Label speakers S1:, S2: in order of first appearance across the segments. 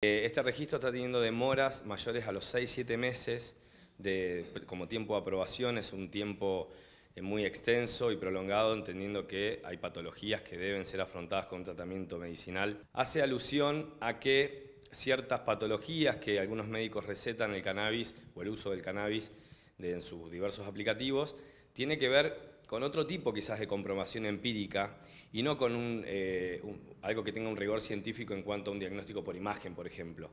S1: Eh, este registro está teniendo demoras mayores a los 6-7 meses de, como tiempo de aprobación, es un tiempo eh, muy extenso y prolongado, entendiendo que hay patologías que deben ser afrontadas con tratamiento medicinal. Hace alusión a que ciertas patologías que algunos médicos recetan el cannabis o el uso del cannabis en sus diversos aplicativos, tiene que ver con otro tipo quizás de comprobación empírica y no con eh, algo que tenga un rigor científico en cuanto a un diagnóstico por imagen, por ejemplo.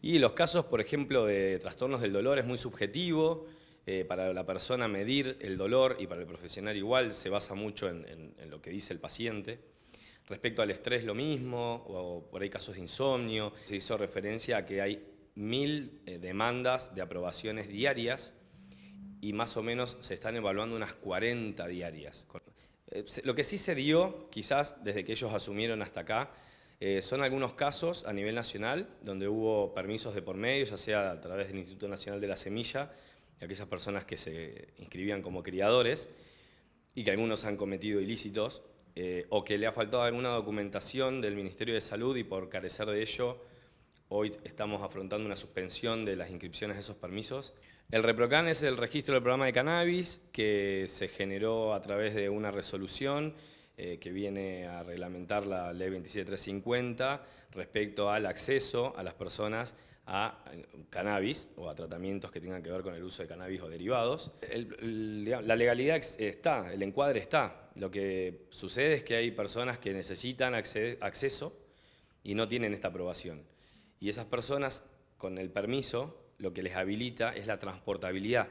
S1: Y los casos, por ejemplo, de trastornos del dolor es muy subjetivo, eh, para la persona medir el dolor y para el profesional igual se basa mucho en, lo que dice el paciente. Respecto al estrés lo mismo, o por ahí casos de insomnio, se hizo referencia a que hay mil eh, demandas de aprobaciones diarias y más o menos se están evaluando unas 40 diarias. Eh, lo que sí se dio, quizás desde que ellos asumieron hasta acá, eh, son algunos casos a nivel nacional donde hubo permisos de por medio, ya sea a través del Instituto Nacional de la Semilla, de aquellas personas que se inscribían como criadores y que algunos han cometido ilícitos, eh, o que le ha faltado alguna documentación del Ministerio de Salud y por carecer de ello Hoy estamos afrontando una suspensión de las inscripciones de esos permisos. El ReproCan es el registro del programa de cannabis que se generó a través de una resolución eh, que viene a reglamentar la ley 27350 respecto al acceso a las personas a eh, cannabis o a tratamientos que tengan que ver con el uso de cannabis o derivados. la legalidad está, el encuadre está. Lo que sucede es que hay personas que necesitan acceso y no tienen esta aprobación. Y esas personas, con el permiso, lo que les habilita es la transportabilidad.